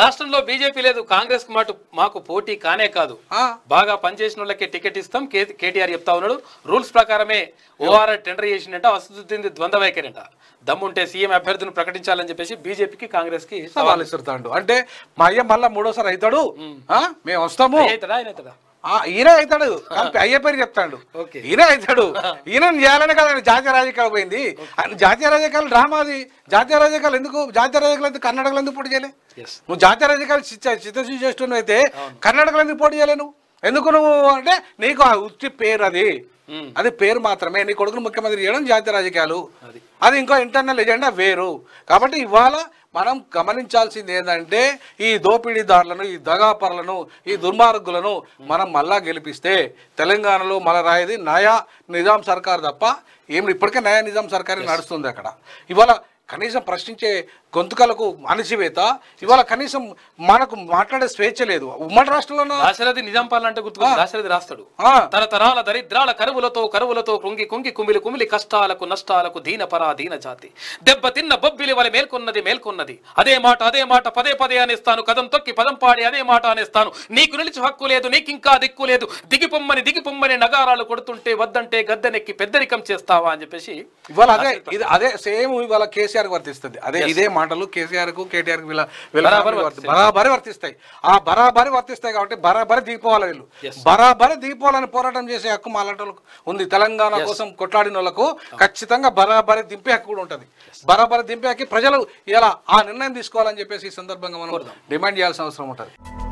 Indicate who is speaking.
Speaker 1: రాష్ట్రంలో బీజేపీ లేదు కాంగ్రెస్ మాకు పోటీ కానే కాదు బాగా పనిచేసిన వాళ్ళకే టికెట్ ఇస్తాం కేటీఆర్ చెప్తా ఉన్నాడు రూల్స్ ప్రకారమే ఓఆర్ఆర్ టెండర్ చేసిందంట వసతుద్దింది ద్వంద్వ వైఖరింట దమ్ముంటే సీఎం అభ్యర్థిని ప్రకటించాలని చెప్పేసి బీజేపీకి కాంగ్రెస్ కి సవాల్
Speaker 2: ఇస్తుంటాడు అంటే మా అయ్య మళ్ళా మూడోసారి అవుతాడు మేము వస్తాము అవుతాడా ఆయన అవుతాడా ఈయన అవుతాడు అయ్యే పేరు చెప్తాడు ఈయన అవుతాడు ఈయన చేయాలనే కదా జాతీయ రాజకీయాలు పోయింది జాతీయ రాజకీయాలు డ్రామాది జాతీయ రాజకీయాలు ఎందుకు జాతీయ రాజకీయాలు ఎందుకు కర్ణాటకలో ఎందుకు పోటీ చేయలే నువ్వు జాతీయ రాజకీయాలు చిత్తశుద్ధి చేస్తున్నావు అయితే కర్ణాటకలో ఎందుకు పోటీ చేయలే ఎందుకు నువ్వు అంటే నీకు ఆ వృత్తి పేరు అది అది పేరు మాత్రమే నీ కొడుకును ముఖ్యమంత్రి చేయడం జాతీయ రాజకీయాలు అది ఇంకో ఇంటర్నల్ ఎజెండా వేరు కాబట్టి ఇవాళ మనం గమనించాల్సింది ఏంటంటే ఈ దోపిడీదారులను ఈ దగాపరులను ఈ దుర్మార్గులను మనం మళ్ళా గెలిపిస్తే తెలంగాణలో మన రాయేది నయా నిజాం సర్కార్ తప్ప ఏమి ఇప్పటికే నయా నిజాం సర్కారే నడుస్తుంది అక్కడ ఇవాళ కనీసం ప్రశ్నించే గొంతుకలకు అణచివేత ఇవాళ కనీసం మనకు మాట్లాడే స్వేచ్ఛ లేదు ఉమ్మడి రాష్ట్రంలో
Speaker 1: దాశరథి నిజాం పాలంటే గుర్తు దాశరథి రాస్తాడు తన తరాల దరిద్రాల కరువులతో కరువులతో కుంగి కుంగి కుమిలి కుమిలి కష్టాలకు నష్టాలకు దీన పరాధీన జాతి తిన్న బొబ్బిలి వలె మేల్కొన్నది మేల్కొన్నది అదే మాట అదే మాట పదే పదే అనేస్తాను కదం తొక్కి పదం పాడి అదే మాట అనేస్తాను నీకు నిలిచి హక్కు లేదు నీకింకా దిక్కు లేదు దిగిపొమ్మని దిగిపొమ్మని నగారాలు కొడుతుంటే వద్దంటే గద్దెనెక్కి పెద్దరికం చేస్తావా అని చెప్పేసి
Speaker 2: ఇవాళ అదే అదే సేమ్ ఇవాళ కేసు కేసీఆర్ వర్తిస్తుంది అదే ఇదే మాటలు కేసీఆర్ కు కేటీఆర్ బరాబరి వర్తిస్తాయి ఆ బరాబరి వర్తిస్తాయి కాబట్టి బరాబరి దిగిపోవాలి వీళ్ళు బరాబరి దిగిపోవాలని పోరాటం చేసే హక్కు మాలాటోళ్ళకు ఉంది తెలంగాణ కోసం కొట్లాడిన వాళ్ళకు ah. ఖచ్చితంగా బరాబరి దింపే హక్కు కూడా ఉంటుంది బరాబరి దింపే హక్కి ప్రజలు ఇలా ఆ నిర్ణయం తీసుకోవాలని చెప్పేసి ఈ సందర్భంగా మనం డిమాండ్ చేయాల్సిన అవసరం ఉంటుంది